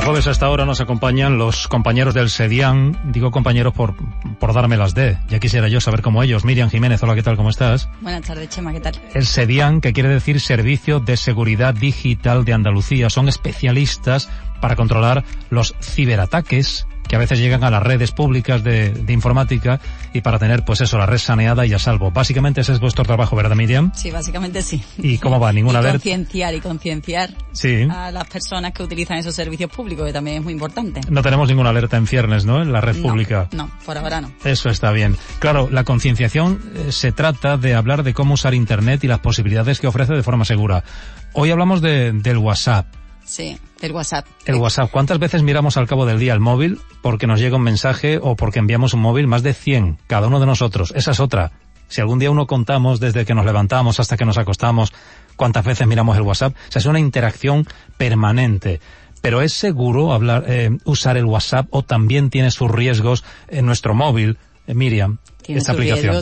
Los jueves hasta nos acompañan los compañeros del Sedian. Digo compañeros por, por darme las de. Ya quisiera yo saber cómo ellos. Miriam Jiménez, hola, ¿qué tal? ¿Cómo estás? Buenas tardes, Chema, ¿qué tal? El Sedian, que quiere decir Servicio de Seguridad Digital de Andalucía. Son especialistas para controlar los ciberataques que a veces llegan a las redes públicas de, informática y para tener pues eso, la red saneada y a salvo. Básicamente ese es vuestro trabajo, ¿verdad Miriam? Sí, básicamente sí. ¿Y cómo va? ¿Ninguna vez? Concienciar y concienciar sí. a las personas que utilizan esos servicios públicos, que también es muy importante. No tenemos ninguna alerta en viernes, ¿no? En la red pública. No, por ahora no. Eso está bien. Claro, la concienciación eh, se trata de hablar de cómo usar Internet y las posibilidades que ofrece de forma segura. Hoy hablamos del WhatsApp. Sí. El WhatsApp. El WhatsApp. ¿Cuántas veces miramos al cabo del día el móvil porque nos llega un mensaje o porque enviamos un móvil? Más de 100, cada uno de nosotros. Esa es otra. Si algún día uno contamos desde que nos levantamos hasta que nos acostamos, cuántas veces miramos el WhatsApp, o sea, es una interacción permanente. Pero es seguro hablar, eh, usar el WhatsApp o también tiene sus riesgos en nuestro móvil, eh, Miriam, tiene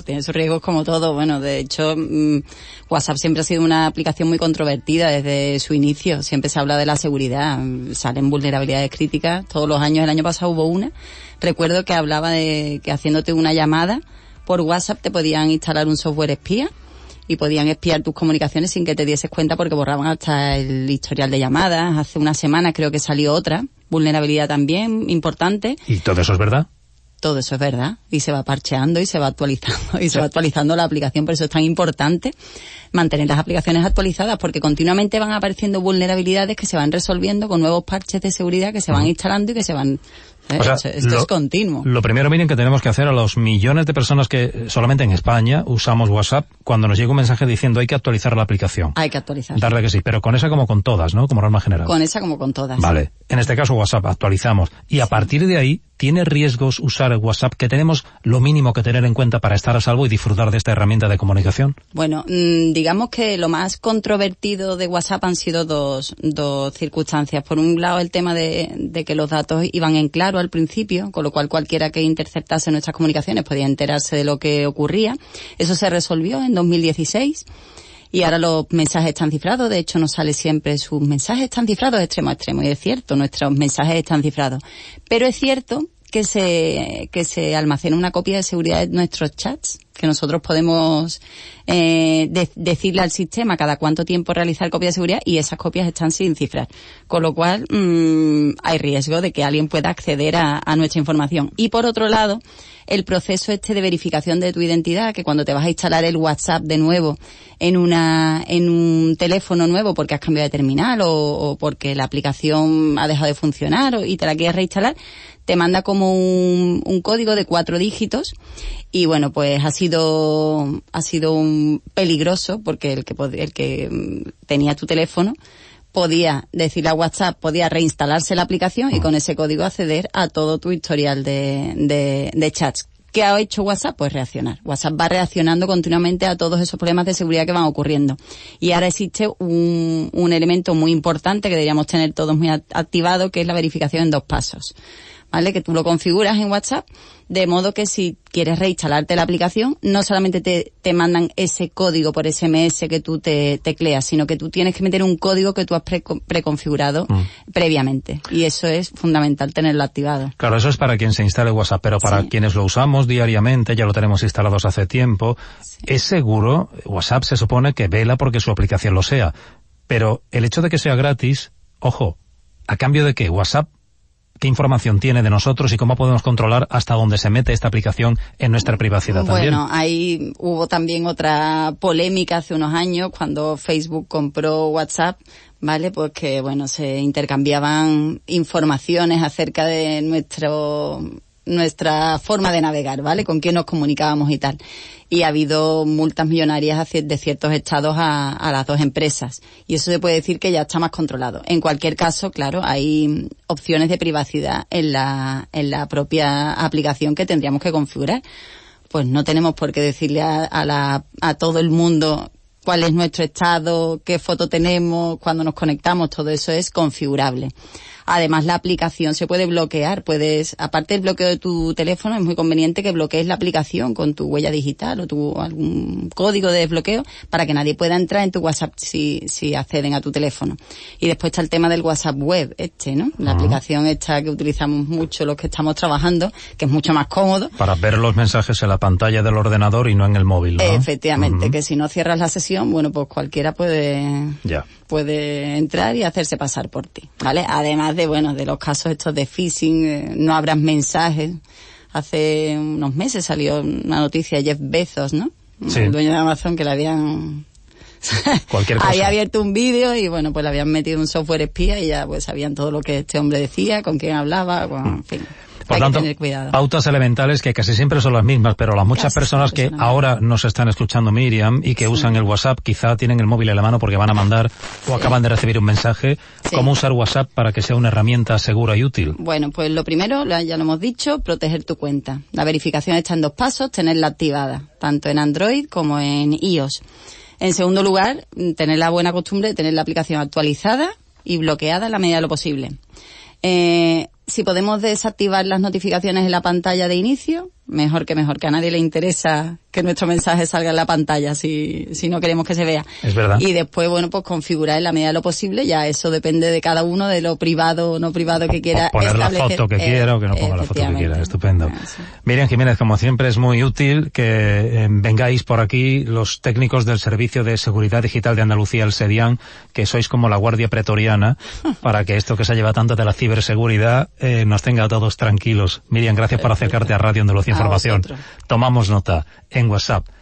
tiene sus riesgos como todo. Bueno, de hecho, mm, WhatsApp siempre ha sido una aplicación muy controvertida desde su inicio. Siempre se habla de la seguridad. Mm, salen vulnerabilidades críticas. Todos los años, el año pasado hubo una. Recuerdo que hablaba de que haciéndote una llamada por WhatsApp te podían instalar un software espía y podían espiar tus comunicaciones sin que te dieses cuenta porque borraban hasta el historial de llamadas. Hace una semana creo que salió otra vulnerabilidad también importante. ¿Y todo eso es verdad? todo eso es verdad y se va parcheando y se va actualizando y se va actualizando la aplicación. Por eso es tan importante mantener las aplicaciones actualizadas porque continuamente van apareciendo vulnerabilidades que se van resolviendo con nuevos parches de seguridad que se van instalando y que se van... ¿eh? esto es continuo. Lo primero, miren, que tenemos que hacer a los millones de personas que eh, solamente en España usamos WhatsApp, cuando nos llega un mensaje diciendo hay que actualizar la aplicación. Hay que actualizar. Darle que sí, pero con esa como con todas, ¿no? Como norma general. Con esa como con todas. Vale. En este caso WhatsApp, actualizamos. Y a partir de ahí ¿Tiene riesgos usar WhatsApp? que tenemos lo mínimo que tener en cuenta para estar a salvo y disfrutar de esta herramienta de comunicación? Bueno, mm, digamos que lo más controvertido de WhatsApp han sido dos, dos circunstancias. Por un lado, el tema de, de que los datos iban en claro al principio, con lo cual cualquiera que interceptase nuestras comunicaciones podía enterarse de lo que ocurría. Eso se resolvió en 2016 y ahora los mensajes están cifrados, de hecho nos sale siempre sus mensajes están cifrados extremo a extremo y es cierto, nuestros mensajes están cifrados. Pero es cierto que se, que se almacena una copia de seguridad de nuestros chats que nosotros podemos eh, decirle al sistema cada cuánto tiempo realizar copia de seguridad y esas copias están sin cifrar. Con lo cual mm, hay riesgo de que alguien pueda acceder a, nuestra información. Y por otro lado, el proceso este de verificación de tu identidad, que cuando te vas a instalar el WhatsApp de nuevo en una en un teléfono nuevo porque has cambiado de terminal o, o porque la aplicación ha dejado de funcionar o, y te la quieres reinstalar, te manda como un, código de cuatro dígitos y bueno, pues ha sido, ha sido un peligroso porque el que, el que mm, tenía tu teléfono podía decir a WhatsApp, podía reinstalarse la aplicación y con ese código acceder a todo tu historial de, de, de chats. ¿Qué ha hecho WhatsApp? Pues reaccionar. WhatsApp va reaccionando continuamente a todos esos problemas de seguridad que van ocurriendo. Y ahora existe un, un elemento muy importante que deberíamos tener todos muy activado, que es la verificación en dos pasos. ¿vale? Que tú lo configuras en WhatsApp, de modo que si quieres reinstalarte la aplicación, no solamente te, te mandan ese código por SMS que tú te tecleas, sino que tú tienes que meter un código que tú has preconfigurado mm. previamente. Y eso es fundamental tenerlo activado. Claro, eso es para quien se instale WhatsApp, pero para quienes lo usamos diariamente, ya lo tenemos instalados hace tiempo, es seguro, WhatsApp se supone que vela porque su aplicación lo sea. Pero el hecho de que sea gratis, ojo, ¿a cambio de que WhatsApp qué información tiene de nosotros y cómo podemos controlar hasta dónde se mete esta aplicación en nuestra privacidad bueno, también. Bueno, ahí hubo también otra polémica hace unos años cuando Facebook compró WhatsApp. ¿Vale? Pues que, bueno, se intercambiaban informaciones acerca de nuestro nuestra forma de navegar, ¿vale? Con quién nos comunicábamos y tal. Y ha habido multas millonarias de ciertos estados a, las dos empresas. Y eso se puede decir que ya está más controlado. En cualquier caso, claro, hay opciones de privacidad en la, en la propia aplicación que tendríamos que configurar. Pues no tenemos por qué decirle a, a, todo el mundo cuál es nuestro estado, qué foto tenemos, ...cuándo nos conectamos, todo eso es configurable. Además, la aplicación se puede bloquear. Puedes, aparte del bloqueo de tu teléfono, es muy conveniente que bloquees la aplicación con tu huella digital o tu algún código de desbloqueo para que nadie pueda entrar en tu WhatsApp si, si acceden a tu teléfono. Y después está el tema del WhatsApp web, este, ¿no? La ah. aplicación esta que utilizamos mucho los que estamos trabajando, que es mucho más cómodo. Para ver los mensajes en la pantalla del ordenador y no en el móvil. Efectivamente, que si no cierras la sesión, bueno, pues cualquiera puede, puede entrar y hacerse pasar por ti. ¿Vale? Además de, bueno, de los casos estos de phishing, eh, no habrán mensajes. Hace unos meses salió una noticia Jeff Bezos, ¿no? Sí. El dueño de Amazon que le habían Cualquier había abierto un vídeo y bueno, pues le habían metido un software espía y ya pues sabían todo lo que este hombre decía, con quién hablaba, en fin. Por hay tanto, cuidado. pautas elementales que casi siempre son las mismas, pero las muchas personas que ahora nos están escuchando, Miriam, y que usan el WhatsApp, quizá tienen el móvil en la mano porque van a ah, mandar o acaban de recibir un mensaje. ¿Cómo usar WhatsApp para que sea una herramienta segura y útil? Bueno, pues lo primero, ya lo hemos dicho, proteger tu cuenta. La verificación está en dos pasos, tenerla activada, tanto en Android como en iOS. En segundo lugar, mm, tener la buena costumbre de tener la aplicación actualizada y bloqueada en la medida de lo posible. Eh, si podemos desactivar las notificaciones en la pantalla de inicio, mejor que mejor, que a nadie le interesa que nuestro mensaje salga en la pantalla si, si no queremos que se vea. Es verdad. Y después, bueno, pues configurar en la medida de lo posible, ya eso depende de cada uno, de lo privado o no privado que quiera. Pues poner la foto que eh, quiera o que no ponga la foto que quiera, estupendo. Ah, Miriam Jiménez, como siempre es muy útil que eh, vengáis por aquí los técnicos del Servicio de Seguridad Digital de Andalucía, el SEDIAN, que sois como la Guardia Pretoriana, para que esto que se lleva tanto de la ciberseguridad eh, nos tenga a todos tranquilos. Miriam, gracias por acercarte a Radio Andalucía. Tomamos nota en WhatsApp